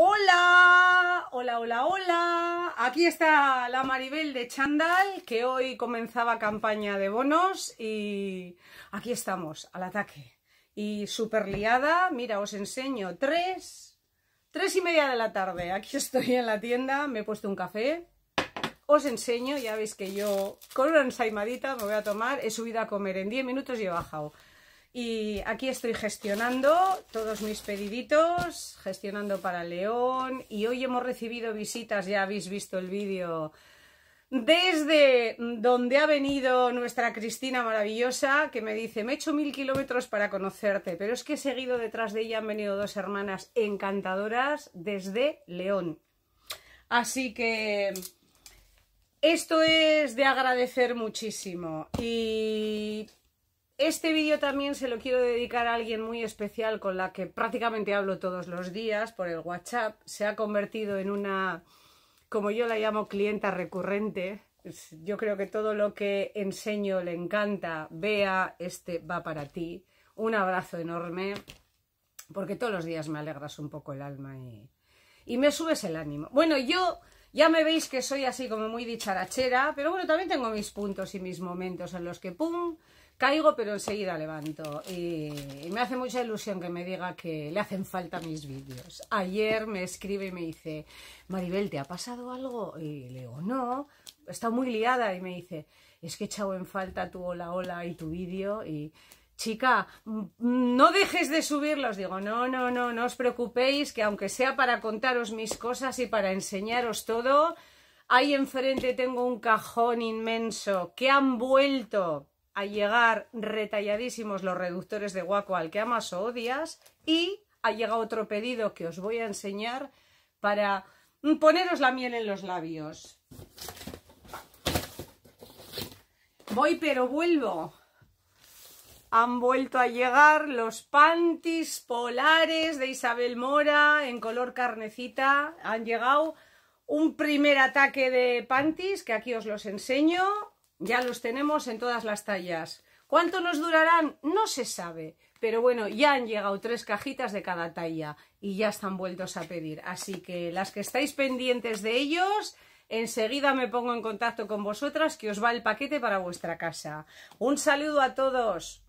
Hola, hola, hola, hola. Aquí está la Maribel de Chandal, que hoy comenzaba campaña de bonos y aquí estamos, al ataque. Y super liada, mira, os enseño tres, tres y media de la tarde. Aquí estoy en la tienda, me he puesto un café. Os enseño, ya veis que yo con una ensaimadita me voy a tomar, he subido a comer en 10 minutos y he bajado. Y aquí estoy gestionando todos mis pediditos, gestionando para León. Y hoy hemos recibido visitas, ya habéis visto el vídeo, desde donde ha venido nuestra Cristina maravillosa, que me dice, me he hecho mil kilómetros para conocerte, pero es que he seguido detrás de ella, han venido dos hermanas encantadoras desde León. Así que esto es de agradecer muchísimo. Y este vídeo también se lo quiero dedicar a alguien muy especial con la que prácticamente hablo todos los días por el WhatsApp. Se ha convertido en una, como yo la llamo, clienta recurrente. Yo creo que todo lo que enseño le encanta. Vea, este va para ti. Un abrazo enorme, porque todos los días me alegras un poco el alma y, y me subes el ánimo. Bueno, yo ya me veis que soy así como muy dicharachera, pero bueno, también tengo mis puntos y mis momentos en los que pum, caigo, pero enseguida levanto. Y, me hace mucha ilusión que me diga que le hacen falta mis vídeos. Ayer me escribe y me dice, Maribel, ¿te ha pasado algo? Y le digo, no, está muy liada. Y me dice, es que he echado en falta tu hola hola y tu vídeo y chica, mm, no dejes de subirlos. Digo, no, no, no, no os preocupéis, que aunque sea para contaros mis cosas y para enseñaros todo, ahí enfrente tengo un cajón inmenso que han vuelto a llegar retalladísimos los reductores de guaco al que amas o odias y ha llegado otro pedido que os voy a enseñar para poneros la miel en los labios. Voy pero vuelvo han vuelto a llegar los panties polares de Isabel Mora en color carnecita. Han llegado un primer ataque de panties que aquí os los enseño. Ya los tenemos en todas las tallas. ¿Cuánto nos durarán? No se sabe. Pero bueno, ya han llegado tres cajitas de cada talla y ya están vueltos a pedir. Así que las que estáis pendientes de ellos, enseguida me pongo en contacto con vosotras que os va el paquete para vuestra casa. Un saludo a todos.